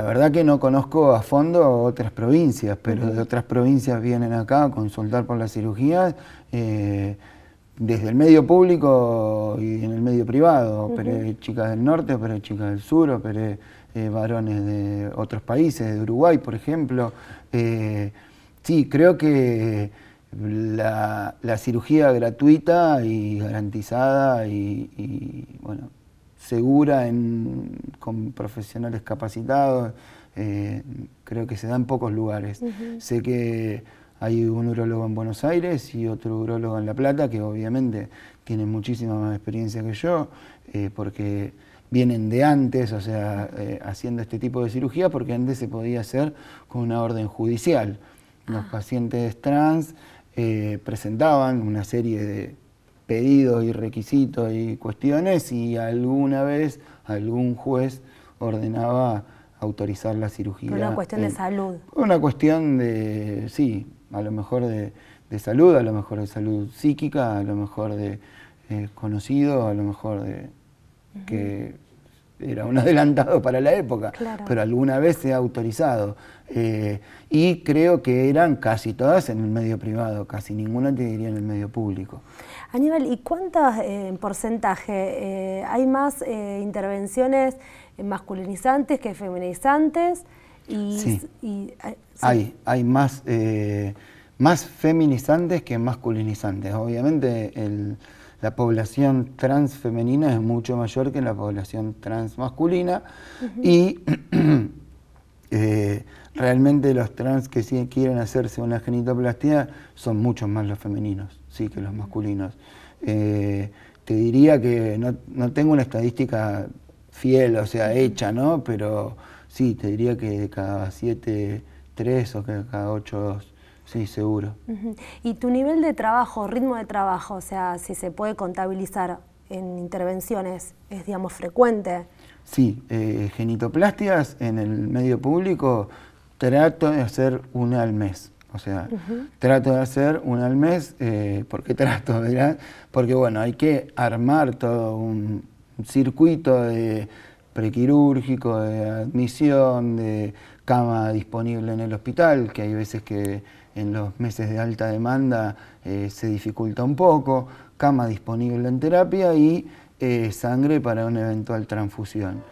la verdad que no conozco a fondo otras provincias, pero de otras provincias vienen acá a consultar por la cirugía eh, desde el medio público y en el medio privado, operé pero chicas del norte, pero chicas del sur, pero eh, varones de otros países, de Uruguay, por ejemplo. Eh, sí, creo que la, cirugía gratuita y garantizada y, y bueno, segura en, con profesionales capacitados, eh, creo que se da en pocos lugares. Sé que hay un urologo en Buenos Aires y otro urologo en La Plata, que obviamente tienen muchísima más experiencia que yo, eh, porque vienen de antes, o sea, eh, haciendo este tipo de cirugía, porque antes se podía hacer con una orden judicial. Los ah. pacientes trans presentaban una serie de pedidos y requisitos y cuestiones y alguna vez algún juez ordenaba autorizar la cirugía. Una cuestión de salud. Una cuestión de, sí, a lo mejor de, salud, a lo mejor de salud psíquica, a lo mejor de eh, conocido, a lo mejor de que era un adelantado para la época, pero alguna vez se ha autorizado. Eh, y creo que eran casi todas en el medio privado, casi ninguna te diría en el medio público. Aníbal, ¿y cuántas eh, en porcentaje? Eh, ¿Hay más intervenciones masculinizantes que feminizantes? sí. Hay, hay más, más feminizantes que masculinizantes. Obviamente el la población femenina es mucho mayor que la población trans masculina y eh, realmente los trans que quieren hacerse una genitoplastia son muchos más los femeninos, sí, que los masculinos. Eh, te diría que no, tengo una estadística fiel, o sea, hecha, ¿no? Pero sí, te diría que cada siete, tres o que cada ocho, dos Sí, seguro. ¿Y tu nivel de trabajo, ritmo de trabajo, o sea, si se puede contabilizar en intervenciones, es, digamos, frecuente? Sí, eh, genitoplastias en el medio público trato de hacer una al mes. O sea, trato de hacer una al mes, eh, porque trato, ¿verdad? Porque bueno, hay que armar todo un circuito de prequirúrgico, de admisión, de cama disponible en el hospital, que hay veces que en los meses de alta demanda eh, se dificulta un poco, cama disponible en terapia y eh, sangre para una eventual transfusión.